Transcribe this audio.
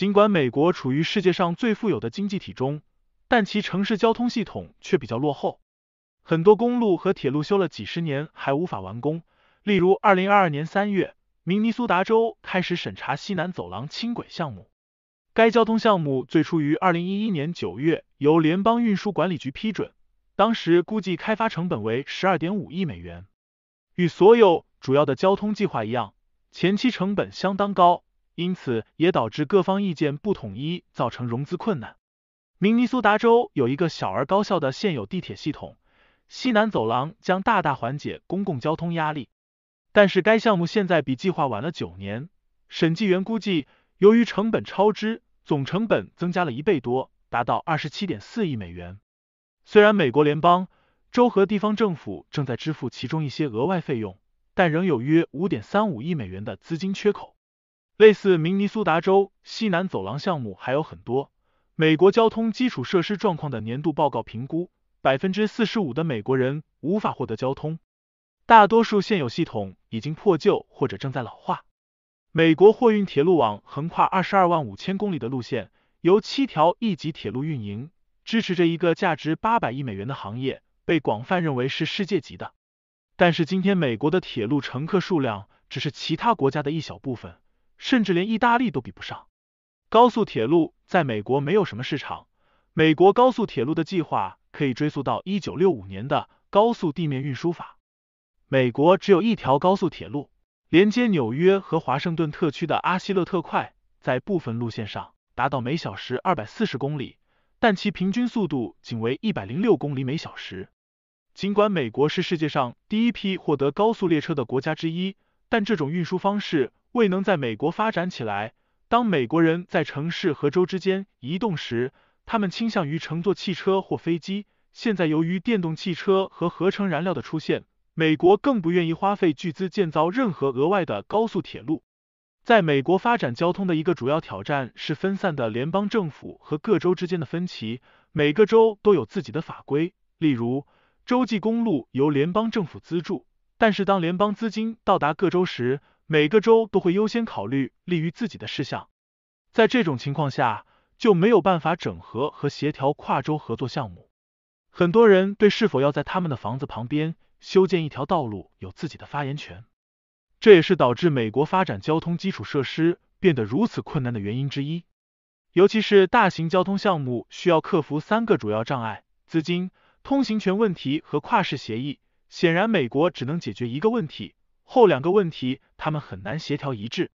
尽管美国处于世界上最富有的经济体中，但其城市交通系统却比较落后，很多公路和铁路修了几十年还无法完工。例如，二零二二年三月，明尼苏达州开始审查西南走廊轻轨项目。该交通项目最初于二零一一年九月由联邦运输管理局批准，当时估计开发成本为十二点五亿美元。与所有主要的交通计划一样，前期成本相当高。因此，也导致各方意见不统一，造成融资困难。明尼苏达州有一个小而高效的现有地铁系统，西南走廊将大大缓解公共交通压力。但是，该项目现在比计划晚了九年。审计员估计，由于成本超支，总成本增加了一倍多，达到二十七点四亿美元。虽然美国联邦、州和地方政府正在支付其中一些额外费用，但仍有约五点三五亿美元的资金缺口。类似明尼苏达州西南走廊项目还有很多。美国交通基础设施状况的年度报告评估，百分之四十五的美国人无法获得交通，大多数现有系统已经破旧或者正在老化。美国货运铁路网横跨二十二万五千公里的路线，由七条一级铁路运营，支持着一个价值八百亿美元的行业，被广泛认为是世界级的。但是今天美国的铁路乘客数量只是其他国家的一小部分。甚至连意大利都比不上，高速铁路在美国没有什么市场。美国高速铁路的计划可以追溯到一九六五年的《高速地面运输法》。美国只有一条高速铁路，连接纽约和华盛顿特区的阿希勒特快，在部分路线上达到每小时二百四十公里，但其平均速度仅为一百零六公里每小时。尽管美国是世界上第一批获得高速列车的国家之一，但这种运输方式。未能在美国发展起来。当美国人在城市和州之间移动时，他们倾向于乘坐汽车或飞机。现在由于电动汽车和合成燃料的出现，美国更不愿意花费巨资建造任何额外的高速铁路。在美国发展交通的一个主要挑战是分散的联邦政府和各州之间的分歧。每个州都有自己的法规，例如，州际公路由联邦政府资助，但是当联邦资金到达各州时，每个州都会优先考虑利于自己的事项，在这种情况下，就没有办法整合和协调跨州合作项目。很多人对是否要在他们的房子旁边修建一条道路有自己的发言权，这也是导致美国发展交通基础设施变得如此困难的原因之一。尤其是大型交通项目需要克服三个主要障碍：资金、通行权问题和跨市协议。显然，美国只能解决一个问题。后两个问题，他们很难协调一致。